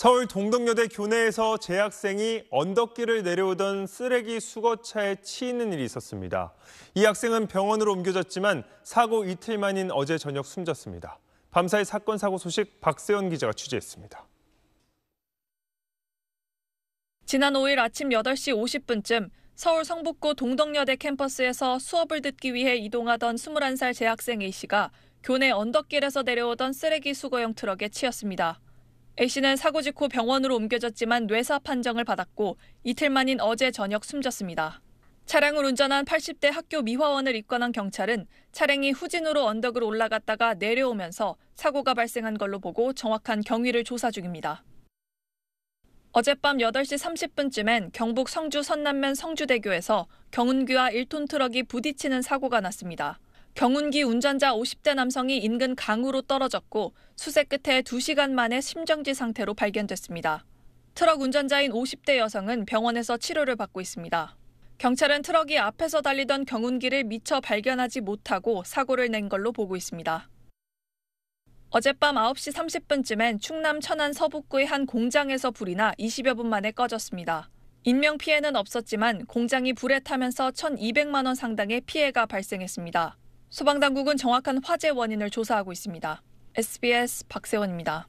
서울 동덕여대 교내에서 재학생이 언덕길을 내려오던 쓰레기 수거차에 치이는 일이 있었습니다. 이 학생은 병원으로 옮겨졌지만 사고 이틀 만인 어제 저녁 숨졌습니다. 밤사이 사건 사고 소식 박세현 기자가 취재했습니다. 지난 5일 아침 8시 50분쯤 서울 성북구 동덕여대 캠퍼스에서 수업을 듣기 위해 이동하던 21살 재학생 A씨가 교내 언덕길에서 내려오던 쓰레기 수거용 트럭에 치였습니다. A씨는 사고 직후 병원으로 옮겨졌지만 뇌사 판정을 받았고 이틀 만인 어제 저녁 숨졌습니다. 차량을 운전한 80대 학교 미화원을 입건한 경찰은 차량이 후진으로 언덕을 올라갔다가 내려오면서 사고가 발생한 걸로 보고 정확한 경위를 조사 중입니다. 어젯밤 8시 30분쯤엔 경북 성주 선남면 성주대교에서 경운기와 1톤 트럭이 부딪히는 사고가 났습니다. 경운기 운전자 50대 남성이 인근 강으로 떨어졌고 수색 끝에 2시간 만에 심정지 상태로 발견됐습니다. 트럭 운전자인 50대 여성은 병원에서 치료를 받고 있습니다. 경찰은 트럭이 앞에서 달리던 경운기를 미처 발견하지 못하고 사고를 낸 걸로 보고 있습니다. 어젯밤 9시 30분쯤엔 충남 천안 서북구의 한 공장에서 불이 나 20여 분 만에 꺼졌습니다. 인명 피해는 없었지만 공장이 불에 타면서 1,200만 원 상당의 피해가 발생했습니다. 소방당국은 정확한 화재 원인을 조사하고 있습니다. SBS 박세원입니다.